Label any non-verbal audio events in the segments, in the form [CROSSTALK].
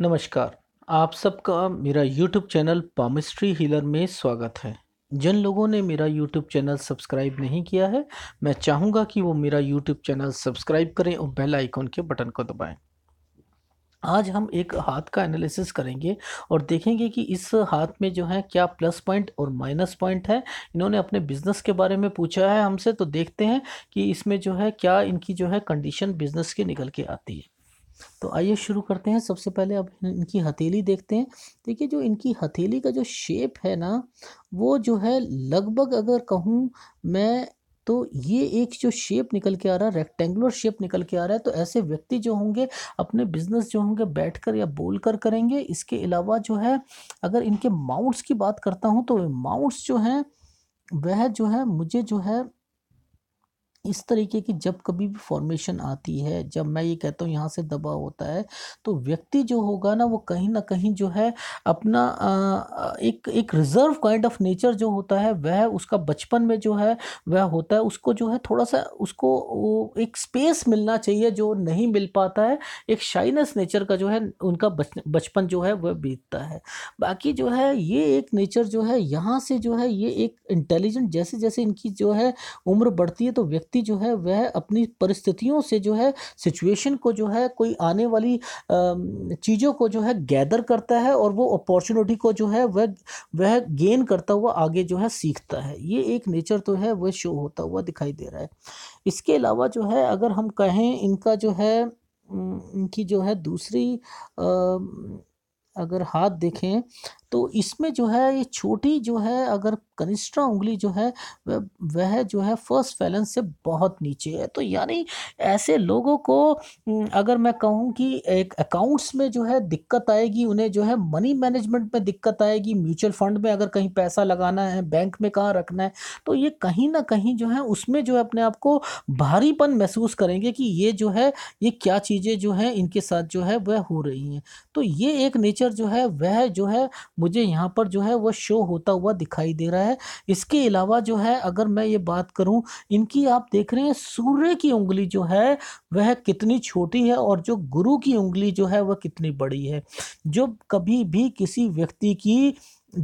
नमस्कार आप सबका मेरा यूट्यूब चैनल पामिस्ट्री हीलर में स्वागत है जिन लोगों ने मेरा यूट्यूब चैनल सब्सक्राइब नहीं किया है मैं चाहूँगा कि वो मेरा यूट्यूब चैनल सब्सक्राइब करें और बेल आइकॉन के बटन को दबाएं आज हम एक हाथ का एनालिसिस करेंगे और देखेंगे कि इस हाथ में जो है क्या प्लस पॉइंट और माइनस पॉइंट है इन्होंने अपने बिज़नेस के बारे में पूछा है हमसे तो देखते हैं कि इसमें जो है क्या इनकी जो है कंडीशन बिज़नेस की निकल के आती है तो आइए शुरू करते हैं सबसे पहले अब इनकी हथेली देखते हैं देखिए जो इनकी हथेली का जो शेप है ना वो जो है लगभग अगर कहूँ मैं तो ये एक जो शेप निकल के आ रहा है रेक्टेंगुलर शेप निकल के आ रहा है तो ऐसे व्यक्ति जो होंगे अपने बिजनेस जो होंगे बैठकर या बोल कर करेंगे इसके अलावा जो है अगर इनके माउंट्स की बात करता हूँ तो माउंट्स जो हैं वह जो है मुझे जो है इस तरीके की जब कभी भी फॉर्मेशन आती है जब मैं ये कहता हूँ यहाँ से दबाव होता है तो व्यक्ति जो होगा ना वो कहीं ना कहीं जो है अपना एक एक रिजर्व काइंड ऑफ नेचर जो होता है वह उसका बचपन में जो है वह होता है उसको जो है थोड़ा सा उसको वो एक स्पेस मिलना चाहिए जो नहीं मिल पाता है एक शाइनेस नेचर का जो है उनका बचपन जो है वह बीतता है बाकी जो है ये एक नेचर जो है यहाँ से जो है ये एक इंटेलिजेंट जैसे जैसे इनकी जो है उम्र बढ़ती है तो व्यक्ति व्यक्ति जो है वह अपनी परिस्थितियों से जो है सिचुएशन को जो है कोई आने वाली चीज़ों को जो है गैदर करता है और वो अपॉर्चुनिटी को जो है वह वह गेन करता हुआ आगे जो है सीखता है ये एक नेचर तो है वह शो होता हुआ दिखाई दे रहा है इसके अलावा जो है अगर हम कहें इनका जो है इनकी जो है दूसरी आ, अगर हाथ देखें तो इसमें जो है ये छोटी जो है अगर कनिष्ठा उंगली जो है वह जो है फर्स्ट फैलेंस से बहुत नीचे है तो यानी ऐसे लोगों को अगर मैं कहूँ कि एक अकाउंट्स में जो है दिक्कत आएगी उन्हें जो है मनी मैनेजमेंट में दिक्कत आएगी म्यूचुअल फंड में अगर कहीं पैसा लगाना है बैंक में कहाँ रखना है तो ये कहीं ना कहीं जो है उसमें जो है अपने आप को भारीपन महसूस करेंगे कि ये जो है ये क्या चीज़ें जो हैं इनके साथ जो है वह हो रही हैं तो ये एक नेचर जो है वह जो है मुझे यहाँ पर जो है वो शो होता हुआ दिखाई दे रहा है इसके अलावा जो है अगर मैं ये बात करूँ इनकी आप देख रहे हैं सूर्य की उंगली जो है वह कितनी छोटी है और जो गुरु की उंगली जो है वह कितनी बड़ी है जो कभी भी किसी व्यक्ति की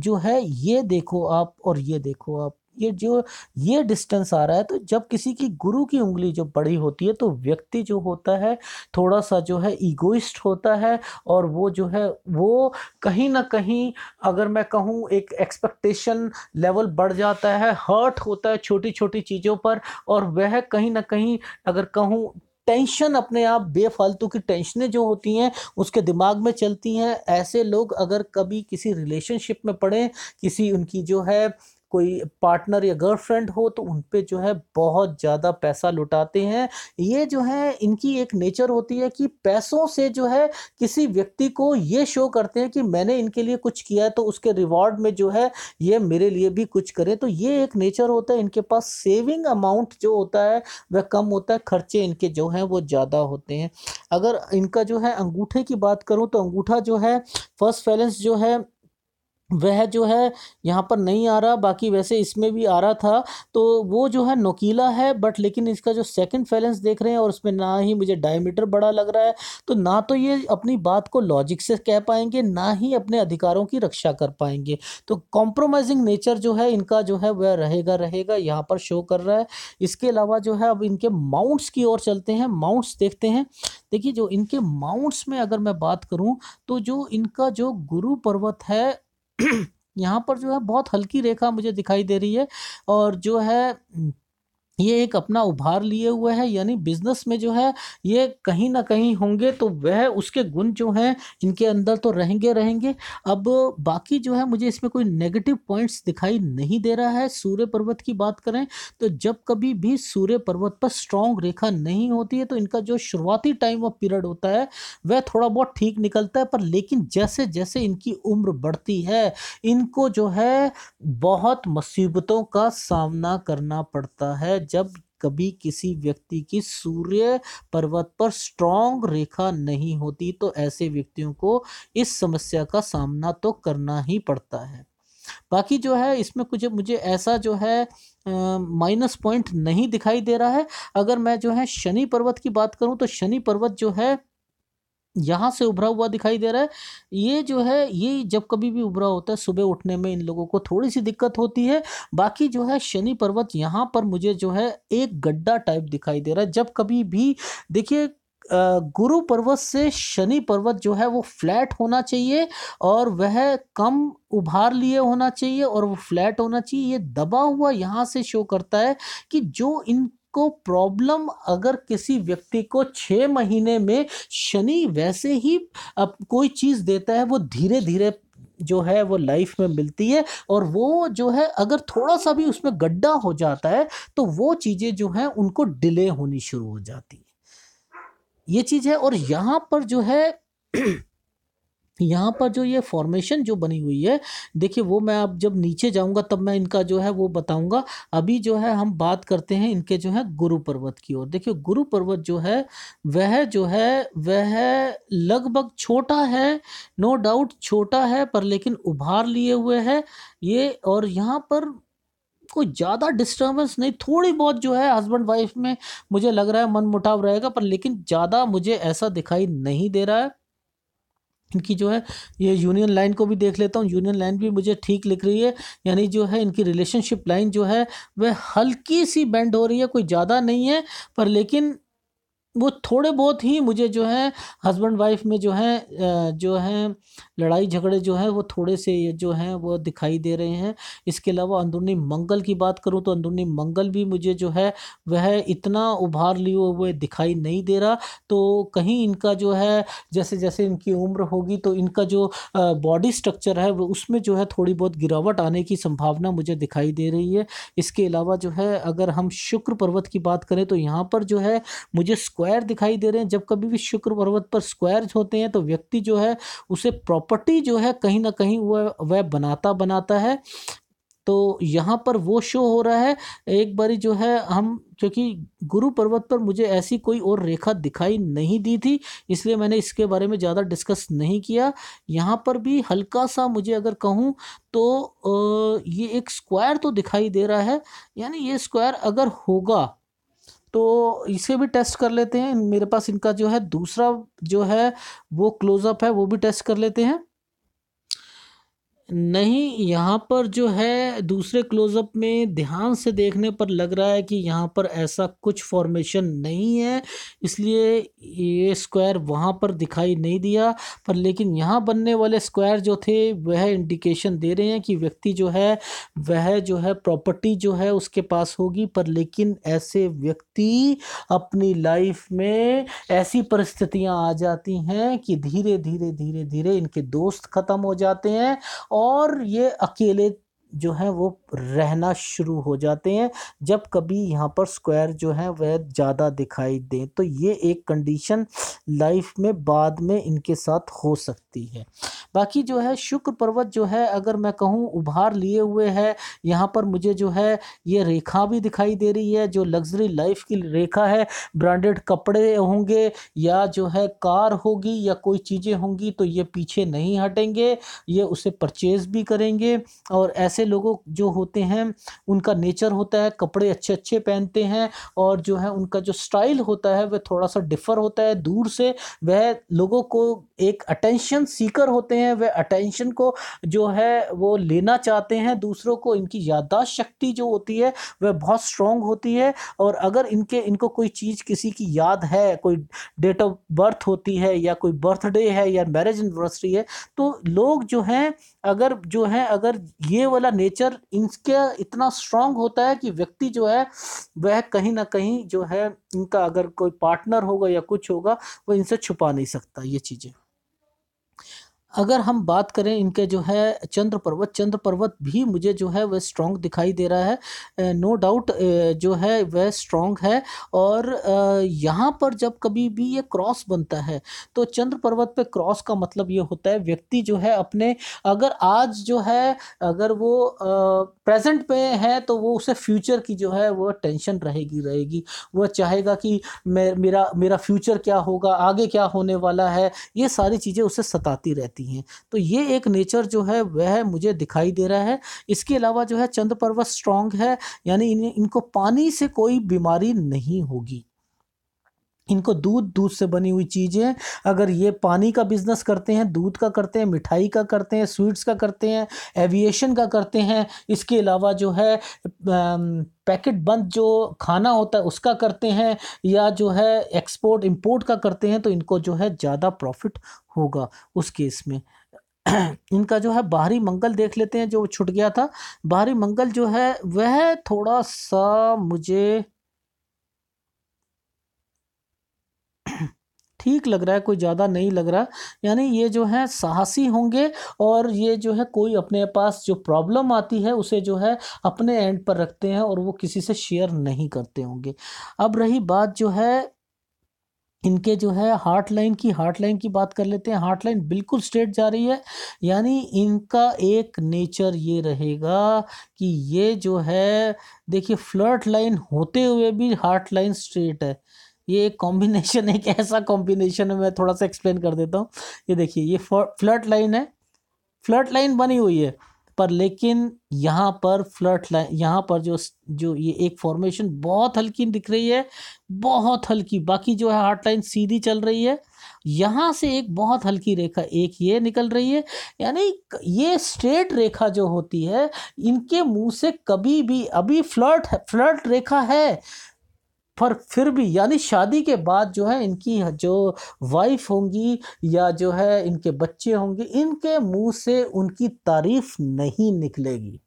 जो है ये देखो आप और ये देखो आप ये जो ये डिस्टेंस आ रहा है तो जब किसी की गुरु की उंगली जब बड़ी होती है तो व्यक्ति जो होता है थोड़ा सा जो है ईगोइस्ट होता है और वो जो है वो कहीं ना कहीं अगर मैं कहूँ एक एक्सपेक्टेशन लेवल बढ़ जाता है हर्ट होता है छोटी छोटी चीज़ों पर और वह कहीं ना कहीं अगर कहूँ टेंशन अपने आप बेफालतू की टेंशनें जो होती हैं उसके दिमाग में चलती हैं ऐसे लोग अगर कभी किसी रिलेशनशिप में पड़े किसी उनकी जो है कोई पार्टनर या गर्लफ्रेंड हो तो उन पर जो है बहुत ज़्यादा पैसा लुटाते हैं ये जो है इनकी एक नेचर होती है कि पैसों से जो है किसी व्यक्ति को ये शो करते हैं कि मैंने इनके लिए कुछ किया है तो उसके रिवॉर्ड में जो है ये मेरे लिए भी कुछ करें तो ये एक नेचर होता है इनके पास सेविंग अमाउंट जो होता है वह कम होता है खर्चे इनके जो हैं वो ज़्यादा होते हैं अगर इनका जो है अंगूठे की बात करूँ तो अंगूठा जो है फर्स्ट बैलेंस जो है वह जो है यहाँ पर नहीं आ रहा बाकी वैसे इसमें भी आ रहा था तो वो जो है नोकीला है बट लेकिन इसका जो सेकंड फैलेंस देख रहे हैं और उसमें ना ही मुझे डायमीटर बड़ा लग रहा है तो ना तो ये अपनी बात को लॉजिक से कह पाएंगे ना ही अपने अधिकारों की रक्षा कर पाएंगे तो कॉम्प्रोमाइजिंग नेचर जो है इनका जो है वह रहेगा रहेगा यहाँ पर शो कर रहा है इसके अलावा जो है अब इनके माउंट्स की ओर चलते हैं माउंट्स देखते हैं देखिए जो इनके माउंट्स में अगर मैं बात करूँ तो जो इनका जो गुरु पर्वत है यहाँ पर जो है बहुत हल्की रेखा मुझे दिखाई दे रही है और जो है ये एक अपना उभार लिए हुए है यानी बिजनेस में जो है ये कहीं ना कहीं होंगे तो वह उसके गुण जो हैं इनके अंदर तो रहेंगे रहेंगे अब बाकी जो है मुझे इसमें कोई नेगेटिव पॉइंट्स दिखाई नहीं दे रहा है सूर्य पर्वत की बात करें तो जब कभी भी सूर्य पर्वत पर स्ट्रॉन्ग रेखा नहीं होती है तो इनका जो शुरुआती टाइम ऑफ पीरियड होता है वह थोड़ा बहुत ठीक निकलता है पर लेकिन जैसे जैसे इनकी उम्र बढ़ती है इनको जो है बहुत मुसीबतों का सामना करना पड़ता है जब कभी किसी व्यक्ति की सूर्य पर्वत पर स्ट्रांग रेखा नहीं होती तो ऐसे व्यक्तियों को इस समस्या का सामना तो करना ही पड़ता है बाकी जो है इसमें कुछ मुझे ऐसा जो है माइनस पॉइंट नहीं दिखाई दे रहा है अगर मैं जो है शनि पर्वत की बात करूं तो शनि पर्वत जो है यहाँ से उभरा हुआ दिखाई दे रहा है ये जो है ये जब कभी भी उभरा होता है सुबह उठने में इन लोगों को थोड़ी सी दिक्कत होती है बाकी जो है शनि पर्वत यहाँ पर मुझे जो है एक गड्ढा टाइप दिखाई दे रहा है जब कभी भी देखिए गुरु पर्वत से शनि पर्वत जो है वो फ्लैट होना चाहिए और वह कम उभार लिए होना चाहिए और वो फ्लैट होना चाहिए ये दबा हुआ यहाँ से शो करता है कि जो इन को प्रॉब्लम अगर किसी व्यक्ति को छः महीने में शनि वैसे ही अब कोई चीज़ देता है वो धीरे धीरे जो है वो लाइफ में मिलती है और वो जो है अगर थोड़ा सा भी उसमें गड्ढा हो जाता है तो वो चीज़ें जो हैं उनको डिले होनी शुरू हो जाती है ये चीज़ है और यहाँ पर जो है यहाँ पर जो ये फॉर्मेशन जो बनी हुई है देखिए वो मैं अब जब नीचे जाऊँगा तब मैं इनका जो है वो बताऊँगा अभी जो है हम बात करते हैं इनके जो है गुरु पर्वत की ओर देखिए गुरु पर्वत जो है वह जो है वह लगभग छोटा है नो डाउट छोटा है पर लेकिन उभार लिए हुए है ये और यहाँ पर कोई ज़्यादा डिस्टर्बेंस नहीं थोड़ी बहुत जो है हस्बैंड वाइफ में मुझे लग रहा है मन मुटाव रहेगा पर लेकिन ज़्यादा मुझे ऐसा दिखाई नहीं दे रहा है इनकी जो है ये यूनियन लाइन को भी देख लेता हूँ यूनियन लाइन भी मुझे ठीक लिख रही है यानी जो है इनकी रिलेशनशिप लाइन जो है वह हल्की सी बेंड हो रही है कोई ज़्यादा नहीं है पर लेकिन वो थोड़े बहुत ही मुझे जो है हस्बैंड वाइफ में जो है जो है लड़ाई झगड़े जो है वो थोड़े से जो हैं वो दिखाई दे रहे हैं इसके अलावा अंदरूनी मंगल की बात करूँ तो अंदरूनी मंगल भी मुझे जो है वह इतना उभार लिए हुए दिखाई नहीं दे रहा तो कहीं इनका जो है जैसे जैसे इनकी उम्र होगी तो इनका जो बॉडी स्ट्रक्चर है वो उसमें जो है थोड़ी बहुत गिरावट आने की संभावना मुझे दिखाई दे रही है इसके अलावा जो है अगर हम शुक्र पर्वत की बात करें तो यहाँ पर जो है मुझे स्क्वायर दिखाई दे रहे हैं जब कभी भी शुक्र पर्वत पर स्क्वायर होते हैं तो व्यक्ति जो है उसे प्रॉपर्टी जो है कहीं ना कहीं वह वह बनाता बनाता है तो यहाँ पर वो शो हो रहा है एक बारी जो है हम क्योंकि गुरु पर्वत पर मुझे ऐसी कोई और रेखा दिखाई नहीं दी थी इसलिए मैंने इसके बारे में ज़्यादा डिस्कस नहीं किया यहाँ पर भी हल्का सा मुझे अगर कहूँ तो ये एक स्क्वायर तो दिखाई दे रहा है यानी ये स्क्वायर अगर होगा तो इसे भी टेस्ट कर लेते हैं मेरे पास इनका जो है दूसरा जो है वो क्लोज़अप है वो भी टेस्ट कर लेते हैं नहीं, यहाँ पर जो है दूसरे क्लोज़अप में ध्यान से देखने पर लग रहा है कि यहाँ पर ऐसा कुछ फ़ॉर्मेशन नहीं है, इसलिए ये स्क्वायर वहाँ पर दिखाई नहीं दिया। पर लेकिन यहाँ बनने वाले स्क्वायर जो थे, वह इंडिकेशन दे रहे हैं कि व्यक्ति जो है, वह जो है प्रॉपर्टी जो है उसके पास होगी। पर लेकिन ऐसे व्यक्ति अपनी लाइफ़ में ऐसी परिस्थितियाँ आ जाती हैं कि धीरे, धीरे, धीरे, धीरे इनके दोस्त ख़त्म हो जाते हैं और और ये अकेले जो है वो रहना शुरू हो जाते हैं जब कभी यहाँ पर स्क्वायर जो है वह ज़्यादा दिखाई दें तो ये एक कंडीशन लाइफ में बाद में इनके साथ हो सकती है बाकी जो है शुक्र पर्वत जो है अगर मैं कहूँ उभार लिए हुए है यहाँ पर मुझे जो है ये रेखा भी दिखाई दे रही है जो लग्जरी लाइफ की रेखा है ब्रांडेड कपड़े होंगे या जो है कार होगी या कोई चीज़ें होंगी तो ये पीछे नहीं हटेंगे ये उसे परचेज भी करेंगे और ऐसे ऐसे लोगों जो होते हैं उनका नेचर होता है कपड़े अच्छे अच्छे पहनते हैं और जो है उनका जो स्टाइल होता है वह थोड़ा सा डिफर होता है दूर से वह लोगों को एक अटेंशन सीकर होते हैं वह अटेंशन को जो है वो लेना चाहते हैं दूसरों को इनकी याददाश्त शक्ति जो होती है वह बहुत स्ट्रॉन्ग होती है और अगर इनके इनको कोई चीज़ किसी की याद है कोई डेट ऑफ बर्थ होती है या कोई बर्थडे है या मैरिज एनिवर्सरी है तो लोग जो हैं अगर जो है अगर ये वाला का नेचर इनके इतना स्ट्रांग होता है कि व्यक्ति जो है वह कहीं ना कहीं जो है इनका अगर कोई पार्टनर होगा या कुछ होगा वो इनसे छुपा नहीं सकता ये चीज़ें अगर हम बात करें इनके जो है चंद्र पर्वत चंद्र पर्वत भी मुझे जो है वह स्ट्रॉन्ग दिखाई दे रहा है नो डाउट जो है वह स्ट्रॉन्ग है और यहाँ पर जब कभी भी ये क्रॉस बनता है तो चंद्र पर्वत पे क्रॉस का मतलब ये होता है व्यक्ति जो है अपने अगर आज जो है अगर वो प्रेजेंट पे है तो वो उसे फ्यूचर की जो है वह टेंशन रहेगी रहेगी वह चाहेगा कि मेरा मेरा फ्यूचर क्या होगा आगे क्या होने वाला है ये सारी चीज़ें उसे सताती रहती जाती हैं तो ये एक नेचर जो है वह मुझे दिखाई दे रहा है इसके अलावा जो है चंद्र पर्वत स्ट्रांग है यानी इन, इनको पानी से कोई बीमारी नहीं होगी इनको दूध दूध से बनी हुई चीज़ें अगर ये पानी का बिज़नेस करते हैं दूध का करते हैं मिठाई का करते हैं स्वीट्स का करते हैं एविएशन का करते हैं इसके अलावा जो है पैकेट बंद जो खाना होता है उसका करते हैं या जो है एक्सपोर्ट इंपोर्ट का करते हैं तो इनको जो है ज़्यादा प्रॉफिट होगा उस केस में [CLEARS THROAT] इनका जो है बाहरी मंगल देख लेते हैं जो छुट गया था बाहरी मंगल जो है वह थोड़ा सा मुझे ठीक लग रहा है कोई ज़्यादा नहीं लग रहा यानी ये जो है साहसी होंगे और ये जो है कोई अपने पास जो प्रॉब्लम आती है उसे जो है अपने एंड पर रखते हैं और वो किसी से शेयर नहीं करते होंगे अब रही बात जो है इनके जो है हार्ट लाइन की हार्ट लाइन की बात कर लेते हैं हार्ट लाइन बिल्कुल स्ट्रेट जा रही है यानी इनका एक नेचर ये रहेगा कि ये जो है देखिए फ्लर्ट लाइन होते हुए भी हार्ट लाइन स्ट्रेट है ये एक कॉम्बिनेशन एक ऐसा कॉम्बिनेशन है मैं थोड़ा सा एक्सप्लेन कर देता हूँ ये देखिए ये फ्लर्ट लाइन है फ्लर्ट लाइन बनी हुई है पर लेकिन यहाँ पर फ्लर्ट लाइन यहाँ पर जो जो ये एक फॉर्मेशन बहुत हल्की दिख रही है बहुत हल्की बाकी जो है हार्ट लाइन सीधी चल रही है यहाँ से एक बहुत हल्की रेखा एक ये निकल रही है यानी ये स्ट्रेट रेखा जो होती है इनके मुंह से कभी भी अभी फ्लर्ट फ्लर्ट रेखा है पर फिर भी यानी शादी के बाद जो है इनकी जो वाइफ होंगी या जो है इनके बच्चे होंगे इनके मुंह से उनकी तारीफ नहीं निकलेगी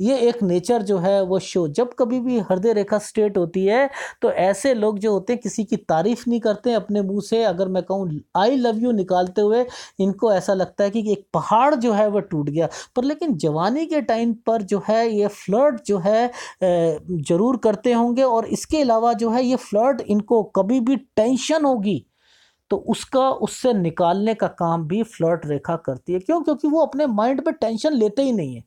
ये एक नेचर जो है वो शो जब कभी भी हृदय रेखा स्ट्रेट होती है तो ऐसे लोग जो होते हैं किसी की तारीफ नहीं करते अपने मुंह से अगर मैं कहूँ आई लव यू निकालते हुए इनको ऐसा लगता है कि एक पहाड़ जो है वह टूट गया पर लेकिन जवानी के टाइम पर जो है ये फ्लर्ट जो है ज़रूर करते होंगे और इसके अलावा जो है ये फ्लर्ट इनको कभी भी टेंशन होगी तो उसका उससे निकालने का काम भी फ्लर्ट रेखा करती है क्यों क्योंकि वो अपने माइंड पे टेंशन लेते ही नहीं है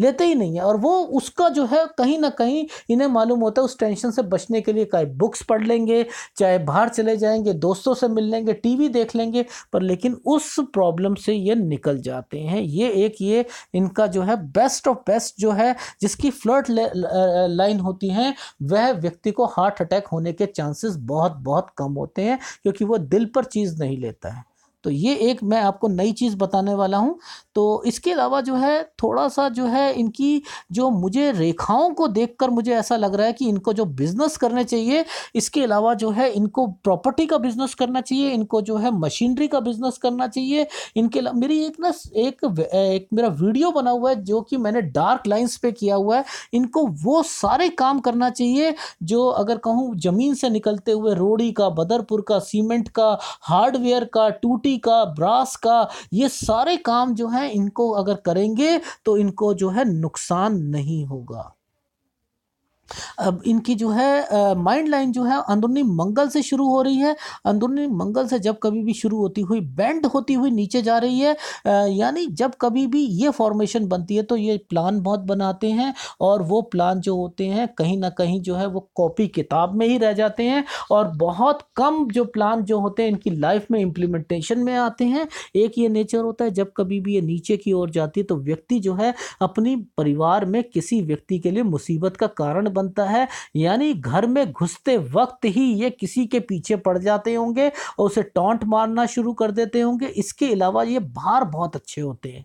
लेते ही नहीं है और वो उसका जो है कहीं ना कहीं इन्हें मालूम होता है उस टेंशन से बचने के लिए चाहे बुक्स पढ़ लेंगे चाहे बाहर चले जाएंगे दोस्तों से मिल लेंगे टीवी देख लेंगे पर लेकिन उस प्रॉब्लम से ये निकल जाते हैं ये एक ये इनका जो है बेस्ट ऑफ बेस्ट जो है जिसकी फ्लर्ट लाइन होती हैं वह व्यक्ति को हार्ट अटैक होने के चांसेस बहुत बहुत कम होते हैं क्योंकि वो दिल पर चीज़ नहीं लेता है तो ये एक मैं आपको नई चीज़ बताने वाला हूँ तो इसके अलावा जो है थोड़ा सा जो है इनकी जो मुझे रेखाओं को देखकर मुझे ऐसा लग रहा है कि इनको जो बिज़नेस करने चाहिए इसके अलावा जो है इनको प्रॉपर्टी का बिज़नेस करना चाहिए इनको जो है मशीनरी का बिज़नेस करना चाहिए इनके मेरी एक ना एक, एक मेरा वीडियो बना हुआ है जो कि मैंने डार्क लाइन्स पर किया हुआ है इनको वो सारे काम करना चाहिए जो अगर कहूँ ज़मीन से निकलते हुए रोड़ी का बदरपुर का सीमेंट का हार्डवेयर का टूटी मिट्टी का ब्रास का ये सारे काम जो हैं इनको अगर करेंगे तो इनको जो है नुकसान नहीं होगा अब इनकी जो है माइंड लाइन जो है अंदरूनी मंगल से शुरू हो रही है अंदरूनी मंगल से जब कभी भी शुरू होती हुई बैंड होती हुई नीचे जा रही है यानी जब कभी भी ये फॉर्मेशन बनती है तो ये प्लान बहुत बनाते हैं और वो प्लान जो होते हैं कहीं ना कहीं जो है वो कॉपी किताब में ही रह जाते हैं और बहुत कम जो प्लान जो होते हैं इनकी लाइफ में इम्प्लीमेंटेशन में आते हैं एक ये नेचर होता है जब कभी भी ये नीचे की ओर जाती है तो व्यक्ति जो है अपनी परिवार में किसी व्यक्ति के लिए मुसीबत का कारण बनता है यानी घर में घुसते वक्त ही ये किसी के पीछे पड़ जाते होंगे और उसे टॉन्ट मारना शुरू कर देते होंगे इसके अलावा ये बाहर बहुत अच्छे होते हैं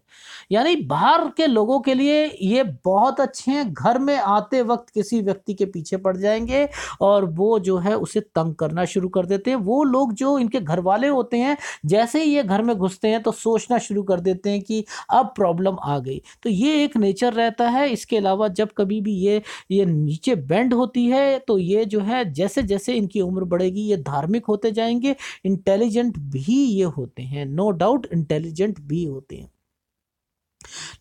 यानी बाहर के लोगों के लिए ये बहुत अच्छे हैं घर में आते वक्त किसी व्यक्ति के पीछे पड़ जाएंगे और वो जो है उसे तंग करना शुरू कर देते हैं वो लोग जो इनके घर वाले होते हैं जैसे ही ये घर में घुसते हैं तो सोचना शुरू कर देते हैं कि अब प्रॉब्लम आ गई तो ये एक नेचर रहता है इसके अलावा जब कभी भी ये ये नीचे बेंड होती है तो ये जो है जैसे जैसे इनकी उम्र बढ़ेगी ये धार्मिक होते जाएंगे इंटेलिजेंट भी ये होते हैं नो डाउट इंटेलिजेंट भी होते हैं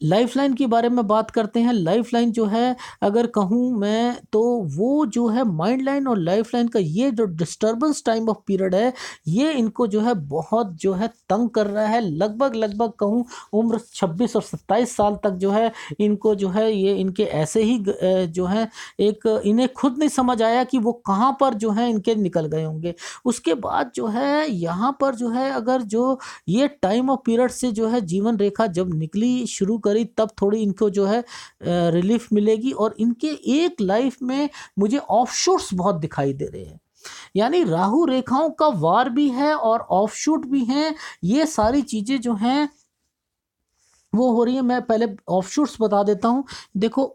लाइफलाइन के बारे में बात करते हैं लाइफलाइन जो है अगर कहूँ मैं तो वो जो है माइंड लाइन और लाइफलाइन का ये जो डिस्टर्बेंस टाइम ऑफ पीरियड है ये इनको जो है बहुत जो है तंग कर रहा है लगभग लगभग कहूँ उम्र छब्बीस और सत्ताईस साल तक जो है इनको जो है ये इनके ऐसे ही जो है एक इन्हें खुद नहीं समझ आया कि वो कहाँ पर जो है इनके निकल गए होंगे उसके बाद जो है यहाँ पर जो है अगर जो ये टाइम ऑफ पीरियड से जो है जीवन रेखा जब निकली शुरू करी तब थोड़ी इनको जो है रिलीफ मिलेगी और इनके एक लाइफ में मुझे ऑफ बहुत दिखाई दे रहे हैं यानी राहु रेखाओं का वार भी है और ऑफ भी हैं ये सारी चीज़ें जो हैं वो हो रही है मैं पहले ऑफ बता देता हूँ देखो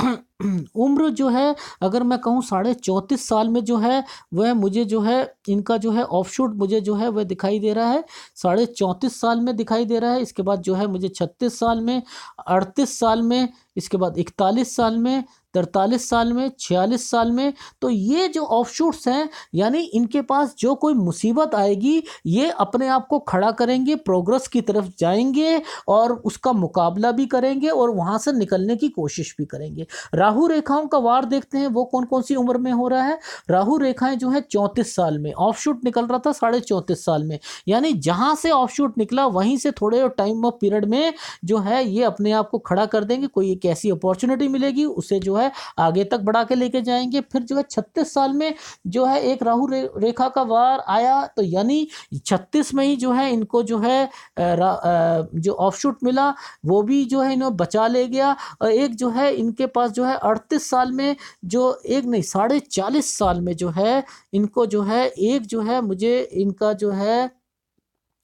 उम्र जो है अगर मैं कहूँ साढ़े चौंतीस साल में जो है वह मुझे जो है इनका जो है ऑफ शूट मुझे जो है वह दिखाई दे रहा है साढ़े चौंतीस साल में दिखाई दे रहा है इसके बाद जो है मुझे छत्तीस साल में अड़तीस साल में इसके बाद इकतालीस साल में तरतालीस साल में छियालीस साल में तो ये जो ऑफशूट्स हैं यानी इनके पास जो कोई मुसीबत आएगी ये अपने आप को खड़ा करेंगे प्रोग्रेस की तरफ जाएंगे और उसका मुकाबला भी करेंगे और वहाँ से निकलने की कोशिश भी करेंगे राहु रेखाओं का वार देखते हैं वो कौन कौन सी उम्र में हो रहा है राहु रेखाएं जो है चौंतीस साल में ऑफशूट निकल रहा था साढ़े चौंतीस साल में यानी जहाँ से ऑफशूट निकला वहीं से थोड़े टाइम पीरियड में जो है ये अपने आप को खड़ा कर देंगे कोई एक ऐसी अपॉर्चुनिटी मिलेगी उसे जो है है आगे तक बढ़ा के लेके जाएंगे फिर जो है छत्तीस साल में जो है एक राहु रे, रेखा का वार आया तो यानी छत्तीस में ही जो है इनको जो है आ, आ, जो ऑफशूट मिला वो भी जो है इन्होंने बचा ले गया और एक जो है इनके पास जो है अड़तीस साल में जो एक नहीं साढ़े चालीस साल में जो है इनको जो है एक जो है मुझे इनका जो है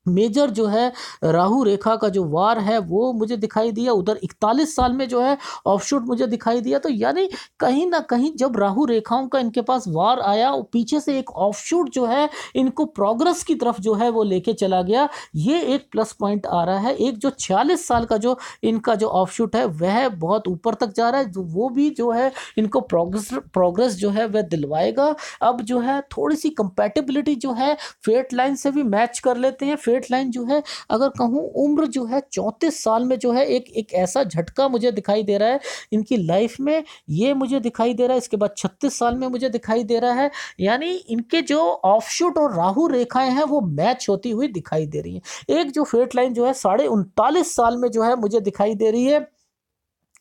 मेजर जो है राहु रेखा का जो वार है वो मुझे दिखाई दिया उधर इकतालीस साल में जो है ऑफशूट मुझे दिखाई दिया तो यानी कहीं ना कहीं जब राहु रेखाओं का इनके पास वार आया पीछे से एक ऑफशूट जो है इनको प्रोग्रेस की तरफ जो है वो लेके चला गया ये एक प्लस पॉइंट आ रहा है एक जो छियालीस साल का जो इनका जो ऑफशूट है वह बहुत ऊपर तक जा रहा है जो तो वो भी जो है इनको प्रोग्रेस प्रोग्रेस जो है वह दिलवाएगा अब जो है थोड़ी सी कंपेटेबिलिटी जो है फेट लाइन से भी मैच कर लेते हैं फेट डेड लाइन जो है अगर कहूँ उम्र जो है चौंतीस साल में जो है एक एक ऐसा झटका मुझे दिखाई दे रहा है इनकी लाइफ में ये मुझे दिखाई दे रहा है इसके बाद छत्तीस साल में मुझे दिखाई दे रहा है यानी इनके जो ऑफशूट और राहु रेखाएं हैं वो मैच होती हुई दिखाई दे रही हैं एक जो फेट लाइन जो है साढ़े उनतालीस साल में जो है मुझे दिखाई दे रही है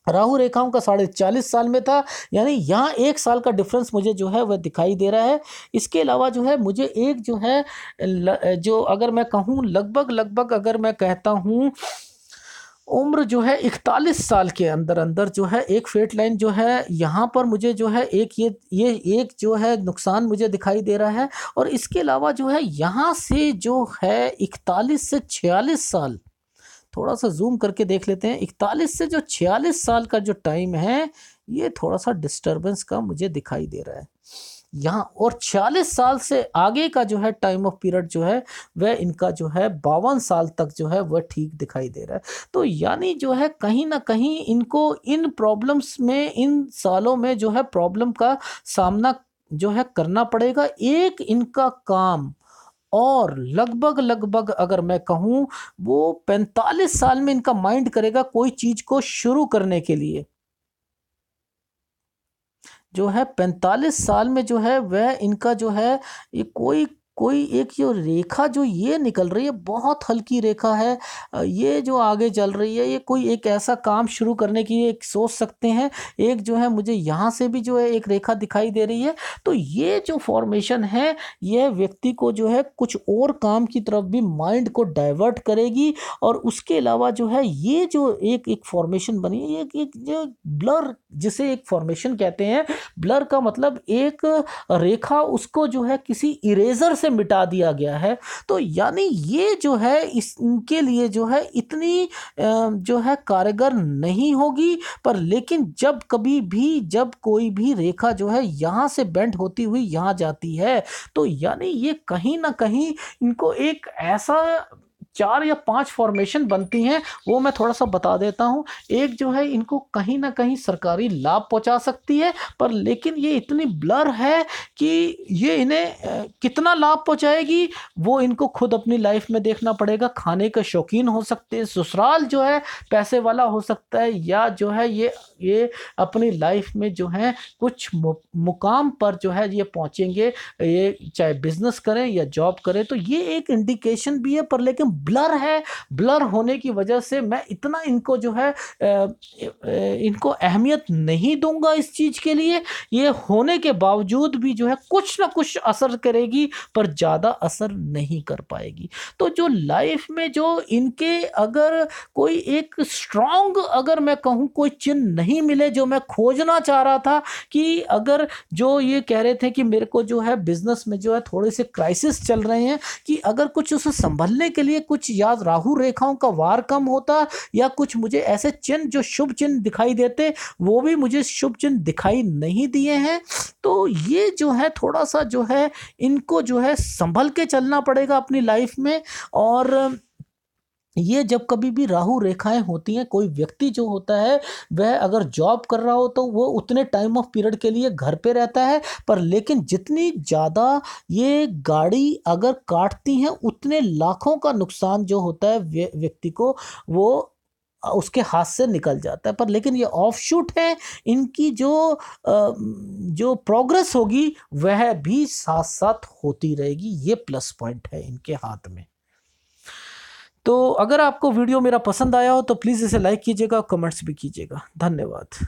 राहु रेखाओं का साढ़े चालीस साल में था यानी यहाँ एक साल का डिफरेंस मुझे जो है वह दिखाई दे रहा है इसके अलावा जो है मुझे एक जो है जो अगर मैं कहूँ लगभग लगभग अगर मैं कहता हूँ उम्र जो है इकतालीस साल के अंदर अंदर जो है एक फेट लाइन जो है यहाँ पर मुझे जो है एक ये ये एक जो है नुकसान मुझे दिखाई दे रहा है और इसके अलावा जो है यहाँ से जो है इकतालीस से छियालीस साल थोड़ा सा जूम करके देख लेते हैं इकतालीस से जो छियालीस साल का जो टाइम है ये थोड़ा सा डिस्टर्बेंस का मुझे दिखाई दे रहा है यहाँ और छियालीस साल से आगे का जो है टाइम ऑफ पीरियड जो है वह इनका जो है बावन साल तक जो है वह ठीक दिखाई दे रहा है तो यानी जो है कहीं ना कहीं इनको इन प्रॉब्लम्स में इन सालों में जो है प्रॉब्लम का सामना जो है करना पड़ेगा एक इनका काम और लगभग लगभग अगर मैं कहूँ वो 45 साल में इनका माइंड करेगा कोई चीज़ को शुरू करने के लिए जो है 45 साल में जो है वह इनका जो है ये कोई कोई एक जो रेखा जो ये निकल रही है बहुत हल्की रेखा है ये जो आगे चल रही है ये कोई एक ऐसा काम शुरू करने की एक सोच सकते हैं एक जो है मुझे यहाँ से भी जो है एक रेखा दिखाई दे रही है तो ये जो फॉर्मेशन है यह व्यक्ति को जो है कुछ और काम की तरफ भी माइंड को डाइवर्ट करेगी और उसके अलावा जो है ये जो एक एक फॉर्मेशन बनी है एक, एक जो ब्लर जिसे एक फॉर्मेशन कहते हैं ब्लर का मतलब एक रेखा उसको जो है किसी इरेजर से से मिटा दिया गया है तो यानी ये जो है इस इनके लिए जो है इतनी जो है कारगर नहीं होगी पर लेकिन जब कभी भी जब कोई भी रेखा जो है यहाँ से बेंड होती हुई यहाँ जाती है तो यानी ये कहीं ना कहीं इनको एक ऐसा चार या पांच फॉर्मेशन बनती हैं वो मैं थोड़ा सा बता देता हूँ एक जो है इनको कहीं ना कहीं सरकारी लाभ पहुँचा सकती है पर लेकिन ये इतनी ब्लर है कि ये इन्हें कितना लाभ पहुँचाएगी वो इनको खुद अपनी लाइफ में देखना पड़ेगा खाने का शौकीन हो सकते हैं ससुराल जो है पैसे वाला हो सकता है या जो है ये ये अपनी लाइफ में जो है कुछ मुकाम पर जो है ये पहुँचेंगे ये चाहे बिजनेस करें या जॉब करें तो ये एक इंडिकेशन भी है पर लेकिन ब्लर है ब्लर होने की वजह से मैं इतना इनको जो है इनको अहमियत नहीं दूंगा इस चीज़ के लिए ये होने के बावजूद भी जो है कुछ ना कुछ असर करेगी पर ज़्यादा असर नहीं कर पाएगी तो जो लाइफ में जो इनके अगर कोई एक स्ट्रॉन्ग अगर मैं कहूँ कोई चिन्ह नहीं मिले जो मैं खोजना चाह रहा था कि अगर जो ये कह रहे थे कि मेरे को जो है बिज़नेस में जो है थोड़े से क्राइसिस चल रहे हैं कि अगर कुछ उसे संभलने के लिए कुछ या राहु रेखाओं का वार कम होता या कुछ मुझे ऐसे चिन्ह जो शुभ चिन्ह दिखाई देते वो भी मुझे शुभ चिन्ह दिखाई नहीं दिए हैं तो ये जो है थोड़ा सा जो है इनको जो है संभल के चलना पड़ेगा अपनी लाइफ में और ये जब कभी भी राहु रेखाएं होती हैं कोई व्यक्ति जो होता है वह अगर जॉब कर रहा हो तो वो उतने टाइम ऑफ पीरियड के लिए घर पे रहता है पर लेकिन जितनी ज़्यादा ये गाड़ी अगर काटती हैं उतने लाखों का नुकसान जो होता है व्यक्ति को वो उसके हाथ से निकल जाता है पर लेकिन ये ऑफ शूट है इनकी जो जो प्रोग्रेस होगी वह भी साथ साथ होती रहेगी ये प्लस पॉइंट है इनके हाथ में तो अगर आपको वीडियो मेरा पसंद आया हो तो प्लीज़ इसे लाइक कीजिएगा कमेंट्स भी कीजिएगा धन्यवाद